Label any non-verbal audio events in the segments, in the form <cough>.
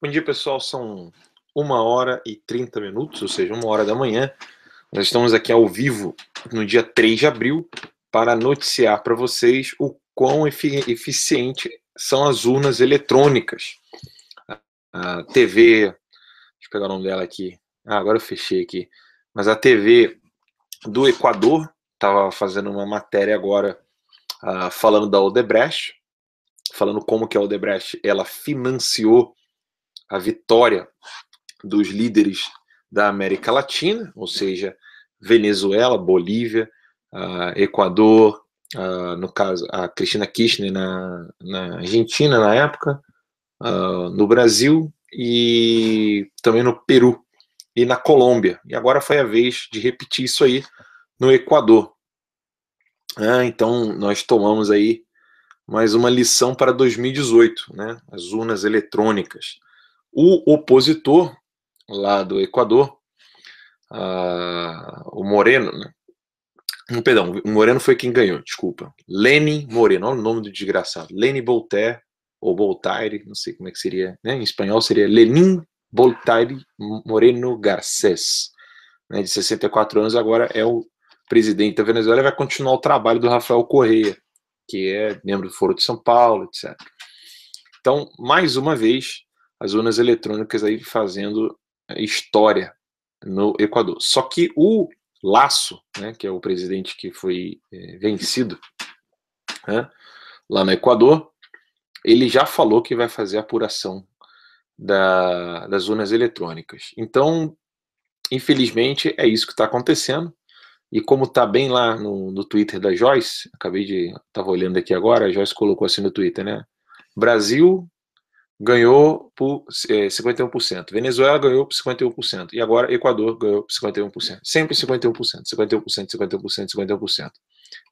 Bom dia, pessoal. São uma hora e 30 minutos, ou seja, uma hora da manhã. Nós estamos aqui ao vivo no dia 3 de abril para noticiar para vocês o quão eficiente são as urnas eletrônicas. A TV, deixa eu pegar o nome dela aqui. Ah, agora eu fechei aqui. Mas a TV do Equador estava fazendo uma matéria agora uh, falando da Odebrecht, falando como que a Odebrecht ela financiou a vitória dos líderes da América Latina, ou seja, Venezuela, Bolívia, uh, Equador, uh, no caso, a Cristina Kirchner na, na Argentina na época, uh, no Brasil e também no Peru e na Colômbia. E agora foi a vez de repetir isso aí no Equador. Ah, então nós tomamos aí mais uma lição para 2018, né? As urnas eletrônicas. O opositor lá do Equador, uh, o Moreno, né? um perdão, o Moreno foi quem ganhou, desculpa. Lenin Moreno, olha o nome do desgraçado. Lenin Voltaire, ou Voltaire, não sei como é que seria, né? Em espanhol seria Lenin Voltaire Moreno Garcés, né? De 64 anos, agora é o presidente da Venezuela e vai continuar o trabalho do Rafael Correia, que é membro do Foro de São Paulo, etc. Então, mais uma vez, as urnas eletrônicas aí fazendo eh, história no Equador. Só que o Laço, né, que é o presidente que foi é, vencido né, lá no Equador, ele já falou que vai fazer a apuração da, das urnas eletrônicas. Então, infelizmente, é isso que está acontecendo. E como está bem lá no, no, Twitter da Joyce, acabei de. estava olhando aqui agora, a Joyce colocou assim no Twitter, né? Brasil ganhou por 51%. É, Venezuela ganhou por 51%. E agora Equador ganhou por 51%. Sempre 51%, 51%, 51%, 51%.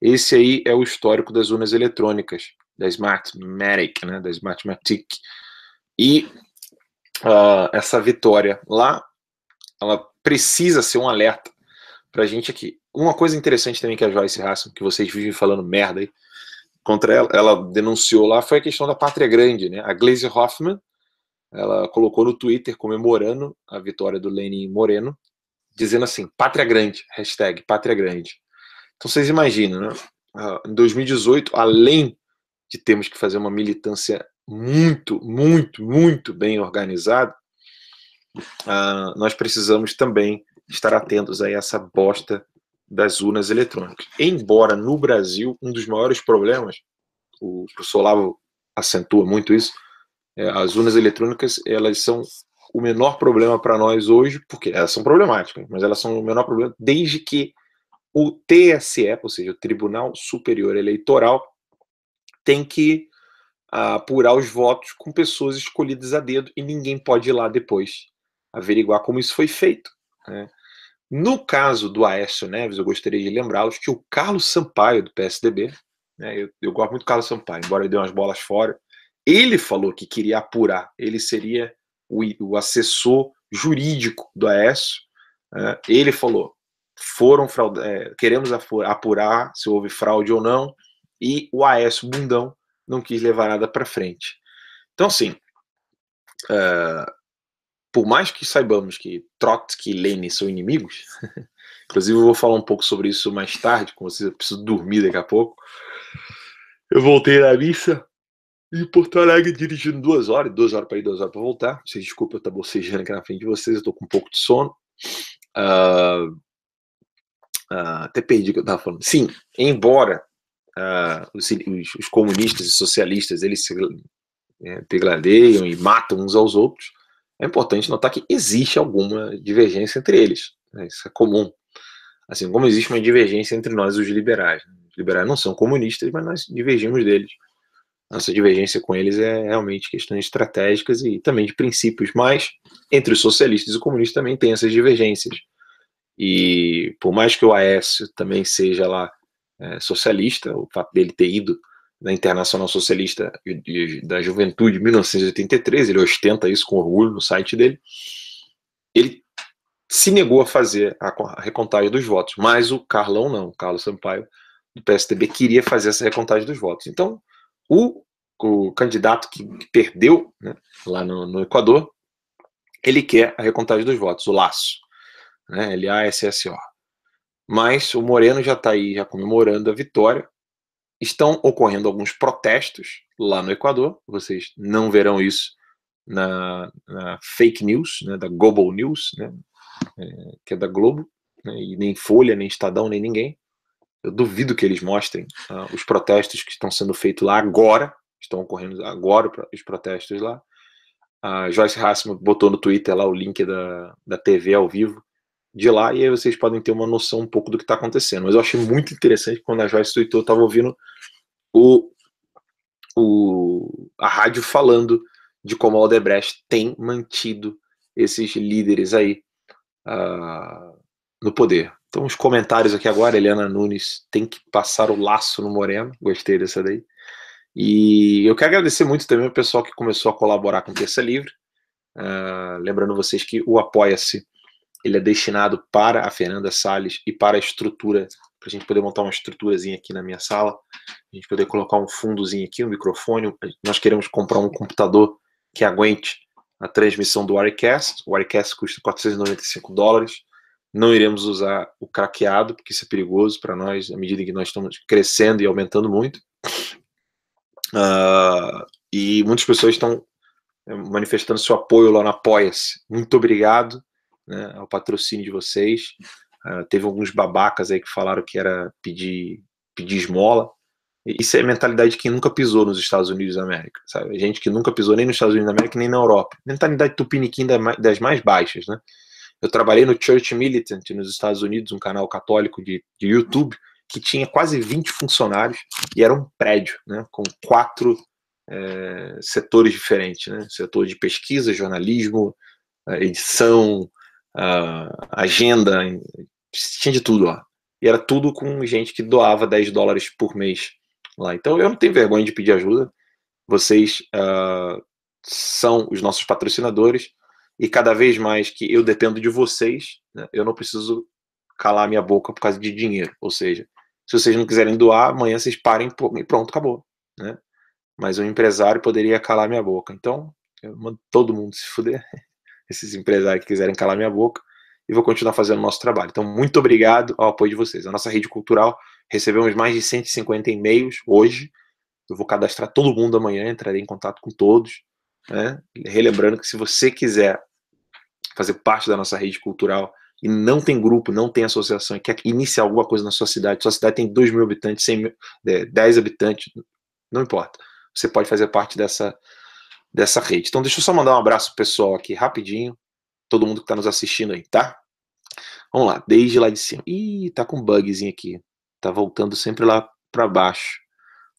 Esse aí é o histórico das urnas eletrônicas, da Smartmatic, né, da Smartmatic. E uh, essa vitória lá, ela precisa ser um alerta para a gente aqui. Uma coisa interessante também que a Joyce Hassan, que vocês vivem falando merda aí, contra ela, ela denunciou lá foi a questão da pátria grande, né? A Glaze Hoffman, ela colocou no Twitter comemorando a vitória do Lenin Moreno, dizendo assim: pátria grande, hashtag pátria grande. Então vocês imaginam, né? Ah, em 2018, além de termos que fazer uma militância muito, muito, muito bem organizada, ah, nós precisamos também estar atentos a essa bosta das urnas eletrônicas. Embora no Brasil, um dos maiores problemas, o professor Lavo acentua muito isso, é, as urnas eletrônicas elas são o menor problema para nós hoje, porque elas são problemáticas, mas elas são o menor problema desde que o TSE, ou seja, o Tribunal Superior Eleitoral, tem que ah, apurar os votos com pessoas escolhidas a dedo e ninguém pode ir lá depois averiguar como isso foi feito. Né? No caso do Aécio Neves, eu gostaria de lembrá-los que o Carlos Sampaio, do PSDB, né, eu, eu, gosto muito do Carlos Sampaio, embora ele dê umas bolas fora, ele falou que queria apurar, ele seria o, o assessor jurídico do Aécio, né, ele falou, foram fraude, é, queremos apurar se houve fraude ou não, e o Aécio Bundão não quis levar nada para frente. Então, sim, uh, eh, por mais que saibamos que Trotsky e Lenin são inimigos, <laughs> inclusive eu vou falar um pouco sobre isso mais tarde com vocês, eu preciso dormir daqui a pouco. Eu voltei da missa em Porto Alegre dirigindo duas horas, duas horas para ir, duas horas para voltar. Vocês desculpa eu estou bocejando aqui na frente de vocês, eu estou com um pouco de sono. Uh, uh, até perdi o que eu estava falando. Sim, embora uh, os, os, comunistas e socialistas eles se é, e matam uns aos outros, é importante notar que existe alguma divergência entre eles. Né? Isso é comum. Assim como existe uma divergência entre nós, os liberais. Né? Os liberais não são comunistas, mas nós divergimos deles. Nossa divergência com eles é realmente questões estratégicas e também de princípios, mas entre os socialistas e os comunistas também tem essas divergências. E por mais que o Aécio também seja lá é, socialista, o fato dele ter ido na Internacional Socialista da Juventude, 1983, ele ostenta isso com orgulho no site dele, ele se negou a fazer a recontagem dos votos, mas o Carlão não, o Carlos Sampaio, do PSDB, queria fazer essa recontagem dos votos. Então, o, o candidato que perdeu né, lá no, no, Equador, ele quer a recontagem dos votos, o Laço, né, L-A-S-S-O. Mas o Moreno já está aí, já comemorando a vitória, Estão ocorrendo alguns protestos lá no Equador, vocês não verão isso na, na fake news, né, da Global News, né, é, que é da Globo, né, e nem Folha, nem Estadão, nem ninguém. Eu duvido que eles mostrem uh, os protestos que estão sendo feitos lá agora, estão ocorrendo agora os protestos lá. A Joyce Hassman botou no Twitter lá o link da, da TV ao vivo de lá, e aí vocês podem ter uma noção um pouco do que está acontecendo. Mas eu achei muito interessante quando a Joyce tweetou, eu estava ouvindo o, o, a rádio falando de como a Aldebrecht tem mantido esses líderes aí uh, no poder. Então, os comentários aqui agora, Eliana Nunes tem que passar o laço no Moreno, gostei dessa daí. E eu quero agradecer muito também o pessoal que começou a colaborar com o Terça Livre. Uh, lembrando vocês que o Apoia-se ele é destinado para a Fernanda Salles e para a estrutura para a gente poder montar uma estruturazinha aqui na minha sala, a gente poder colocar um fundozinho aqui, um microfone. Nós queremos comprar um computador que aguente a transmissão do Wirecast. O Wirecast custa 495 dólares. Não iremos usar o craqueado, porque isso é perigoso para nós, à medida que nós estamos crescendo e aumentando muito. Uh, e muitas pessoas estão eh, manifestando seu apoio lá no Apoia-se. Muito obrigado né, ao patrocínio de vocês. Uh, teve alguns babacas aí que falaram que era pedir, pedir esmola. Isso é a mentalidade de quem nunca pisou nos Estados Unidos da América, sabe? Gente que nunca pisou nem nos Estados Unidos da América, nem na Europa. Mentalidade tupiniquim das mais baixas, né? Eu trabalhei no Church Militant nos Estados Unidos, um canal católico de, de YouTube, que tinha quase 20 funcionários e era um prédio, né? Com quatro é, setores diferentes, né? Setor de pesquisa, jornalismo, é, edição, uh, agenda, tinha de tudo lá. E era tudo com gente que doava 10 dólares por mês lá. Então eu não tenho vergonha de pedir ajuda. Vocês uh, são os nossos patrocinadores e cada vez mais que eu dependo de vocês, né, eu não preciso calar minha boca por causa de dinheiro. Ou seja, se vocês não quiserem doar, amanhã vocês parem e pronto, acabou. Né? Mas um empresário poderia calar minha boca. Então, eu mando todo mundo se fuder esses empresários que quiserem calar minha boca, e vou continuar fazendo o nosso trabalho. Então, muito obrigado ao apoio de vocês. A nossa rede cultural recebemos mais de 150 e-mails hoje. Eu vou cadastrar todo mundo amanhã, entrarei em contato com todos. Né? Relembrando que se você quiser fazer parte da nossa rede cultural e não tem grupo, não tem associação, e quer iniciar alguma coisa na sua cidade, sua cidade tem 2 mil habitantes, 100 mil, 10 é, habitantes, não importa. Você pode fazer parte dessa, dessa rede. Então, deixa eu só mandar um abraço pessoal aqui rapidinho, todo mundo que está nos assistindo aí, tá? Vamos lá, desde lá de cima. Ih, tá com bugzinho aqui. Tá voltando sempre lá para baixo.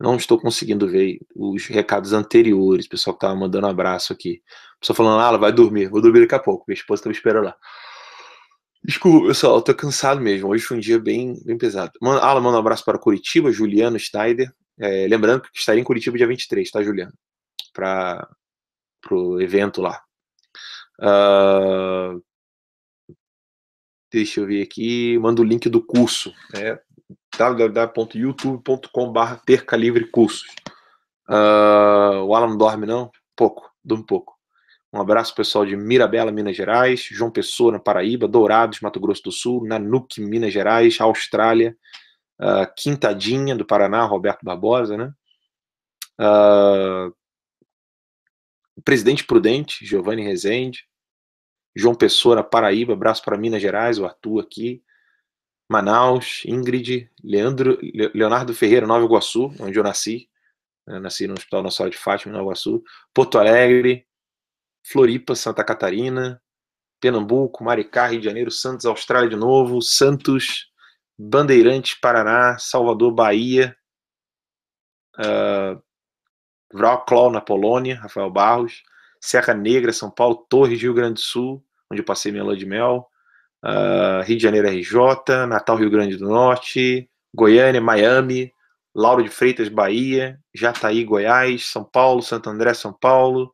Não estou conseguindo ver os recados anteriores. O pessoal que tava mandando um abraço aqui. O pessoal falando, ah, ela vai dormir. Vou dormir daqui a pouco. Minha esposa tá me esperando lá. Desculpa, pessoal, eu tô cansado mesmo. Hoje foi um dia bem, bem pesado. Mano, Alan, manda um abraço para Curitiba, Juliano Schneider. É, lembrando que estarei em Curitiba dia 23, tá, Juliano? Para pro evento lá. Uh, deixa eu ver aqui, mando o link do curso, né? www.youtube.com.br Perca Livre Cursos. Uh, ah, o Alan dorme, não? Pouco, dorme pouco. Um abraço pessoal de Mirabela, Minas Gerais, João Pessoa, na Paraíba, Dourados, Mato Grosso do Sul, Nanuque, Minas Gerais, Austrália, uh, Quintadinha, do Paraná, Roberto Barbosa, né? Uh, presidente prudente, Giovanni Rezende, João Pessoa, Paraíba, abraço para Minas Gerais, o Arthur aqui, Manaus, Ingrid, Leandro, Leonardo Ferreira, Nova Iguaçu, onde eu nasci, eu nasci no Hospital Nossa Senhora de Fátima, Nova Iguaçu, Porto Alegre, Floripa, Santa Catarina, Pernambuco, Maricá, Rio de Janeiro, Santos, Austrália de novo, Santos, Bandeirantes, Paraná, Salvador, Bahia, uh, Wrocław, na Polônia, Rafael Barros, Serra Negra, São Paulo, Torres, Rio Grande do Sul, onde eu passei minha lua de mel, uh, Rio de Janeiro RJ, Natal, Rio Grande do Norte, Goiânia, Miami, Lauro de Freitas, Bahia, Jataí, Goiás, São Paulo, Santo André, São Paulo,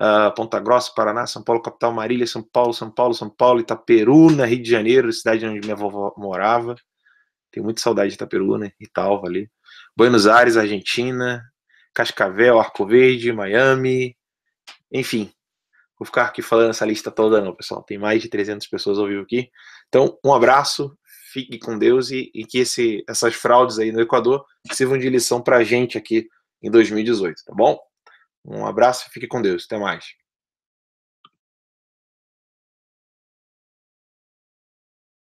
uh, Ponta Grossa, Paraná, São Paulo, capital Marília, São Paulo, São Paulo, São Paulo, Itaperuna, Rio de Janeiro, cidade onde minha avó morava. Tenho muita saudade de Itaperuna, né? tal ali. Buenos Aires, Argentina, Cascavel, Arco Verde, Miami, enfim. Vou ficar aqui falando essa lista toda, não, pessoal. Tem mais de 300 pessoas ao vivo aqui. Então, um abraço, fique com Deus e, e que esse, essas fraudes aí no Equador sirvam de lição para a gente aqui em 2018, tá bom? Um abraço, fique com Deus. Até mais.